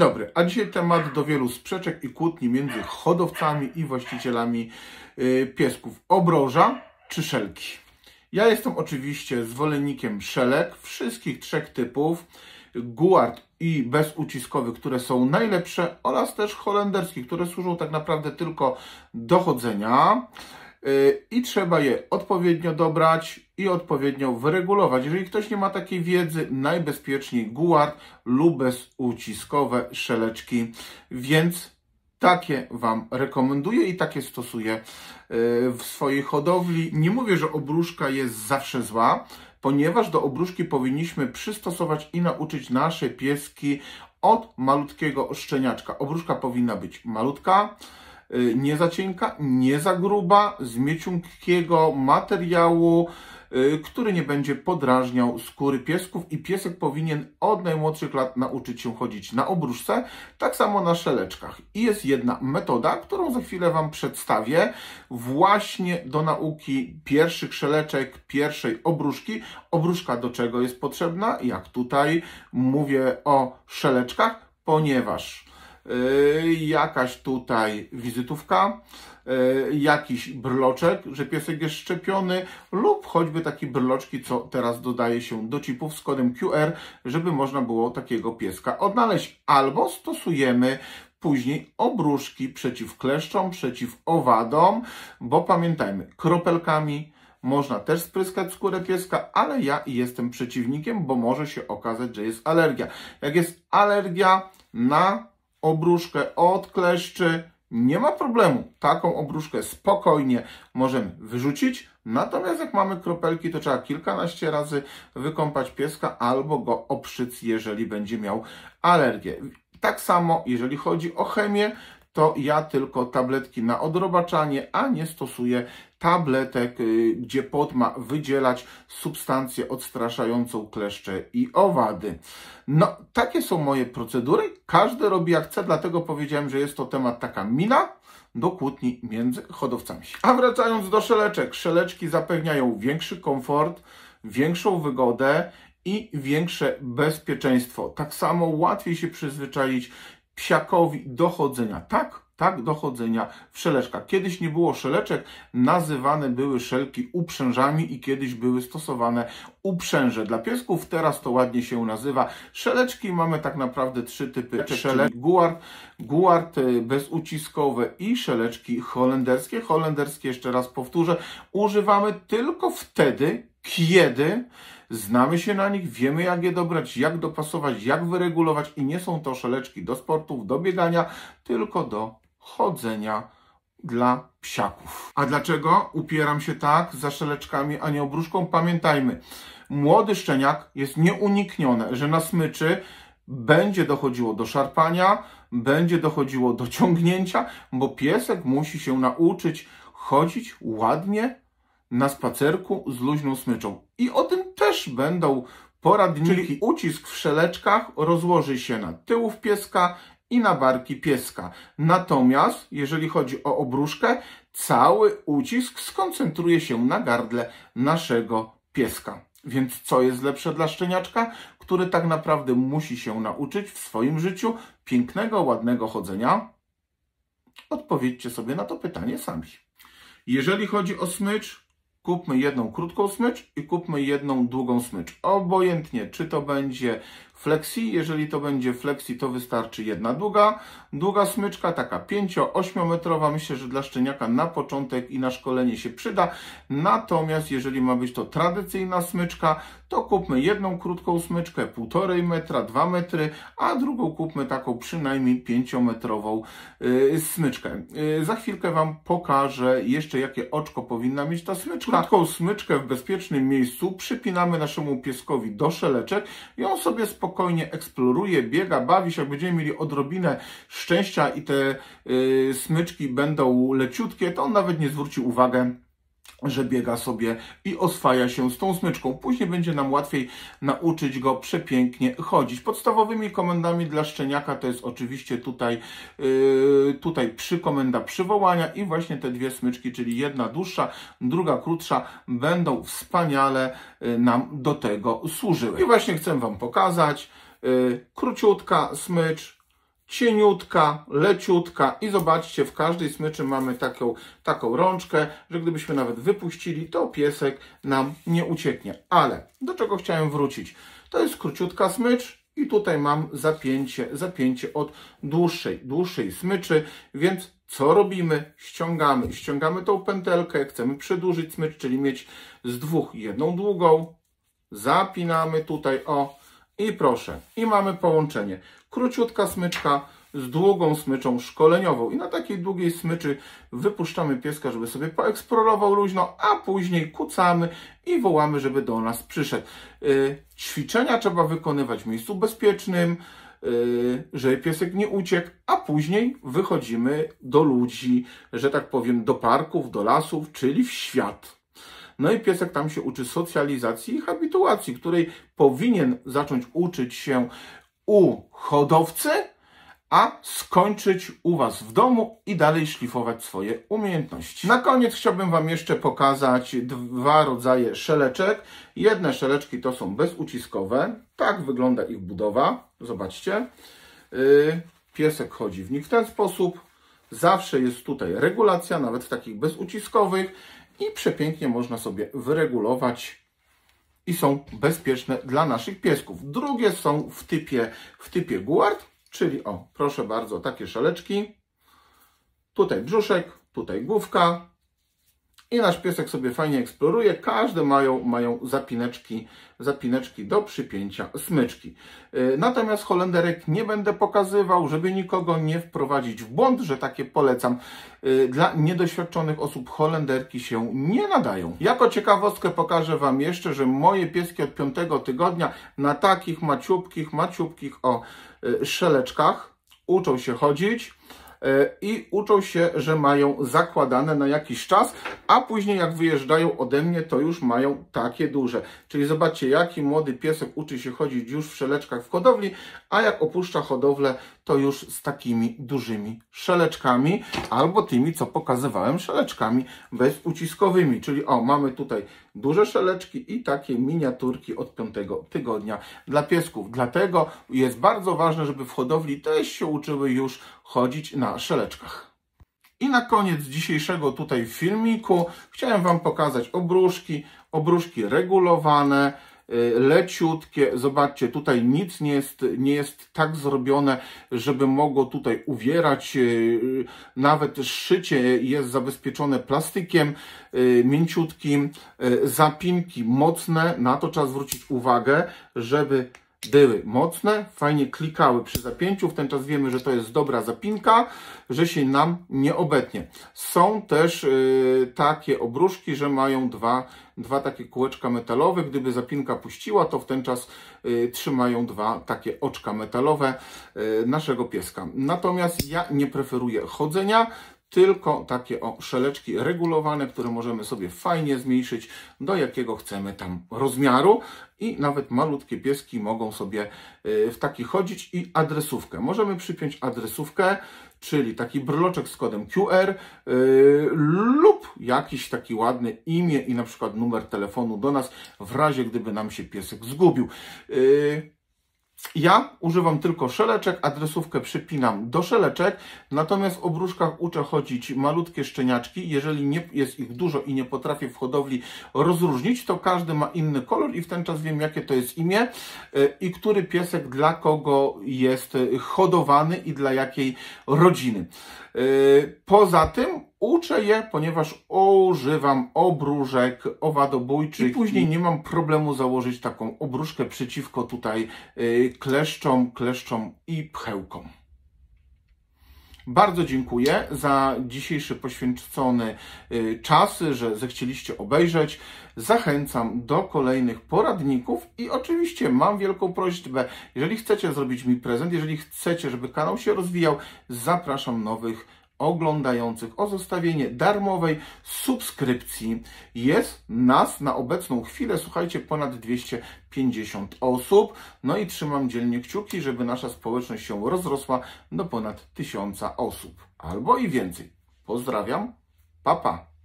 dobry, a dzisiaj temat do wielu sprzeczek i kłótni między hodowcami i właścicielami y, piesków. Obroża czy szelki? Ja jestem oczywiście zwolennikiem szelek, wszystkich trzech typów, guard i bezuciskowy, które są najlepsze oraz też holenderski, które służą tak naprawdę tylko do chodzenia y, i trzeba je odpowiednio dobrać, i odpowiednio wyregulować. Jeżeli ktoś nie ma takiej wiedzy, najbezpieczniej guard lub bezuciskowe szeleczki, więc takie Wam rekomenduję i takie stosuję e, w swojej hodowli. Nie mówię, że obruszka jest zawsze zła, ponieważ do obruszki powinniśmy przystosować i nauczyć nasze pieski od malutkiego szczeniaczka. Obruszka powinna być malutka, e, nie za cienka, nie za gruba, z mieciunkiego materiału, Y, który nie będzie podrażniał skóry piesków i piesek powinien od najmłodszych lat nauczyć się chodzić na obruszce, tak samo na szeleczkach. I jest jedna metoda, którą za chwilę Wam przedstawię, właśnie do nauki pierwszych szeleczek, pierwszej obruszki. Obruszka do czego jest potrzebna? Jak tutaj mówię o szeleczkach, ponieważ yy, jakaś tutaj wizytówka, E, jakiś brloczek, że piesek jest szczepiony lub choćby takie brloczki, co teraz dodaje się do chipów z kodem QR, żeby można było takiego pieska odnaleźć. Albo stosujemy później obruszki przeciw kleszczom, przeciw owadom, bo pamiętajmy, kropelkami można też spryskać skórę pieska, ale ja jestem przeciwnikiem, bo może się okazać, że jest alergia. Jak jest alergia na obruszkę od kleszczy, nie ma problemu. Taką obruszkę spokojnie możemy wyrzucić. Natomiast jak mamy kropelki, to trzeba kilkanaście razy wykąpać pieska albo go obszyc, jeżeli będzie miał alergię. Tak samo, jeżeli chodzi o chemię, to ja tylko tabletki na odrobaczanie, a nie stosuję tabletek, y, gdzie pot ma wydzielać substancję odstraszającą kleszcze i owady. No, takie są moje procedury. Każdy robi jak chce, dlatego powiedziałem, że jest to temat taka mina do kłótni między hodowcami. A wracając do szeleczek. Szeleczki zapewniają większy komfort, większą wygodę i większe bezpieczeństwo. Tak samo łatwiej się przyzwyczaić psiakowi do chodzenia tak tak, do chodzenia w szeleczkach. Kiedyś nie było szeleczek, nazywane były szelki uprzężami i kiedyś były stosowane uprzęże dla piesków, teraz to ładnie się nazywa szeleczki. Mamy tak naprawdę trzy typy szelek, guard, guard e, bezuciskowe i szeleczki holenderskie. Holenderskie, jeszcze raz powtórzę, używamy tylko wtedy, kiedy znamy się na nich, wiemy jak je dobrać, jak dopasować, jak wyregulować i nie są to szeleczki do sportów, do biegania, tylko do chodzenia dla psiaków. A dlaczego upieram się tak za szeleczkami, a nie obruszką? Pamiętajmy, młody szczeniak jest nieuniknione, że na smyczy będzie dochodziło do szarpania, będzie dochodziło do ciągnięcia, bo piesek musi się nauczyć chodzić ładnie na spacerku z luźną smyczą. I o tym też będą poradniki. Czyli ucisk w szeleczkach rozłoży się na tyłów pieska i na barki pieska. Natomiast, jeżeli chodzi o obruszkę, cały ucisk skoncentruje się na gardle naszego pieska. Więc co jest lepsze dla szczeniaczka, który tak naprawdę musi się nauczyć w swoim życiu pięknego, ładnego chodzenia? Odpowiedzcie sobie na to pytanie sami. Jeżeli chodzi o smycz, kupmy jedną krótką smycz i kupmy jedną długą smycz. Obojętnie, czy to będzie flexi. Jeżeli to będzie flexi, to wystarczy jedna długa, długa smyczka, taka 5-8 metrowa. Myślę, że dla szczeniaka na początek i na szkolenie się przyda. Natomiast jeżeli ma być to tradycyjna smyczka, to kupmy jedną krótką smyczkę, 1,5 metra, 2 metry, a drugą kupmy taką przynajmniej 5-metrową yy, smyczkę. Yy, za chwilkę Wam pokażę jeszcze, jakie oczko powinna mieć ta smyczka. Krótką smyczkę w bezpiecznym miejscu przypinamy naszemu pieskowi do szeleczek i on sobie spokojnie spokojnie eksploruje, biega, bawi się. Jak będziemy mieli odrobinę szczęścia i te yy, smyczki będą leciutkie, to on nawet nie zwróci uwagę że biega sobie i oswaja się z tą smyczką. Później będzie nam łatwiej nauczyć go przepięknie chodzić. Podstawowymi komendami dla szczeniaka to jest oczywiście tutaj, yy, tutaj przy komenda przywołania i właśnie te dwie smyczki, czyli jedna dłuższa, druga krótsza, będą wspaniale yy, nam do tego służyły. I właśnie chcę Wam pokazać, yy, króciutka smycz, cieniutka, leciutka i zobaczcie, w każdej smyczy mamy taką, taką rączkę, że gdybyśmy nawet wypuścili, to piesek nam nie ucieknie. Ale do czego chciałem wrócić? To jest króciutka smycz i tutaj mam zapięcie, zapięcie od dłuższej, dłuższej smyczy, więc co robimy? Ściągamy. Ściągamy tą pętelkę, chcemy przedłużyć smycz, czyli mieć z dwóch jedną długą. Zapinamy tutaj, o, i proszę, i mamy połączenie króciutka smyczka z długą smyczą szkoleniową. I na takiej długiej smyczy wypuszczamy pieska, żeby sobie poeksplorował luźno, a później kucamy i wołamy, żeby do nas przyszedł. Y, ćwiczenia trzeba wykonywać w miejscu bezpiecznym, że y, żeby piesek nie uciekł, a później wychodzimy do ludzi, że tak powiem, do parków, do lasów, czyli w świat. No i piesek tam się uczy socjalizacji i habituacji, której powinien zacząć uczyć się u hodowcy, a skończyć u Was w domu i dalej szlifować swoje umiejętności. Na koniec chciałbym Wam jeszcze pokazać dwa rodzaje szeleczek. Jedne szeleczki to są bezuciskowe, tak wygląda ich budowa, zobaczcie. Y, piesek chodzi w nich w ten sposób, zawsze jest tutaj regulacja, nawet w takich bezuciskowych i przepięknie można sobie wyregulować i są bezpieczne dla naszych piesków. Drugie są w typie, w typie guard, czyli o, proszę bardzo, takie szaleczki. Tutaj brzuszek, tutaj główka, i nasz piesek sobie fajnie eksploruje. Każde mają, mają zapineczki, zapineczki do przypięcia smyczki. E, natomiast holenderek nie będę pokazywał, żeby nikogo nie wprowadzić w błąd, że takie polecam. E, dla niedoświadczonych osób holenderki się nie nadają. Jako ciekawostkę pokażę Wam jeszcze, że moje pieski od 5 tygodnia na takich maciubkich, maciubkich o e, szeleczkach uczą się chodzić. E, i uczą się, że mają zakładane na jakiś czas, a później jak wyjeżdżają ode mnie, to już mają takie duże. Czyli zobaczcie, jaki młody piesek uczy się chodzić już w szeleczkach w hodowli, a jak opuszcza hodowlę, to już z takimi dużymi szeleczkami, albo tymi, co pokazywałem, szeleczkami bezuciskowymi. Czyli o, mamy tutaj duże szeleczki i takie miniaturki od piątego tygodnia dla piesków. Dlatego jest bardzo ważne, żeby w hodowli też się uczyły już chodzić na szeleczkach. I na koniec dzisiejszego tutaj filmiku chciałem Wam pokazać obruszki, obruszki regulowane, y, leciutkie. Zobaczcie, tutaj nic nie jest, nie jest tak zrobione, żeby mogło tutaj uwierać. Y, y, nawet szycie jest zabezpieczone plastikiem mięciutkim. Zapinki mocne, na to trzeba zwrócić uwagę, żeby były mocne, fajnie klikały przy zapięciu. W ten czas wiemy, że to jest dobra zapinka, że się nam nie obetnie. Są też yy, takie obruszki, że mają dwa, dwa takie kółeczka metalowe. Gdyby zapinka puściła, to w ten czas yy, trzymają dwa takie oczka metalowe yy, naszego pieska. Natomiast ja nie preferuję chodzenia, tylko takie o szeleczki regulowane, które możemy sobie fajnie zmniejszyć do jakiego chcemy tam rozmiaru i nawet malutkie pieski mogą sobie y, w taki chodzić i adresówkę. Możemy przypiąć adresówkę, czyli taki brloczek z kodem QR yy, lub jakiś taki ładny imię i na przykład numer telefonu do nas w razie gdyby nam się piesek zgubił. Yy, ja używam tylko szeleczek, adresówkę przypinam do szeleczek, natomiast w bruszkach uczę chodzić malutkie szczeniaczki. Jeżeli nie jest ich dużo i nie potrafię w hodowli rozróżnić, to każdy ma inny kolor i w ten czas wiem, jakie to jest imię e, i który piesek dla kogo jest hodowany i dla jakiej rodziny. E, poza tym Uczę je, ponieważ używam obróżek owadobójczych i później nie mam problemu założyć taką obróżkę przeciwko tutaj yy, kleszczom, kleszczom i pchełkom. Bardzo dziękuję za dzisiejszy poświęcony y, czas, że zechcieliście obejrzeć. Zachęcam do kolejnych poradników i oczywiście mam wielką prośbę, jeżeli chcecie zrobić mi prezent, jeżeli chcecie, żeby kanał się rozwijał, zapraszam nowych oglądających o zostawienie darmowej subskrypcji. Jest nas na obecną chwilę, słuchajcie, ponad 250 osób. No i trzymam dzielnie kciuki, żeby nasza społeczność się rozrosła do ponad 1000 osób albo i więcej. Pozdrawiam, papa. Pa.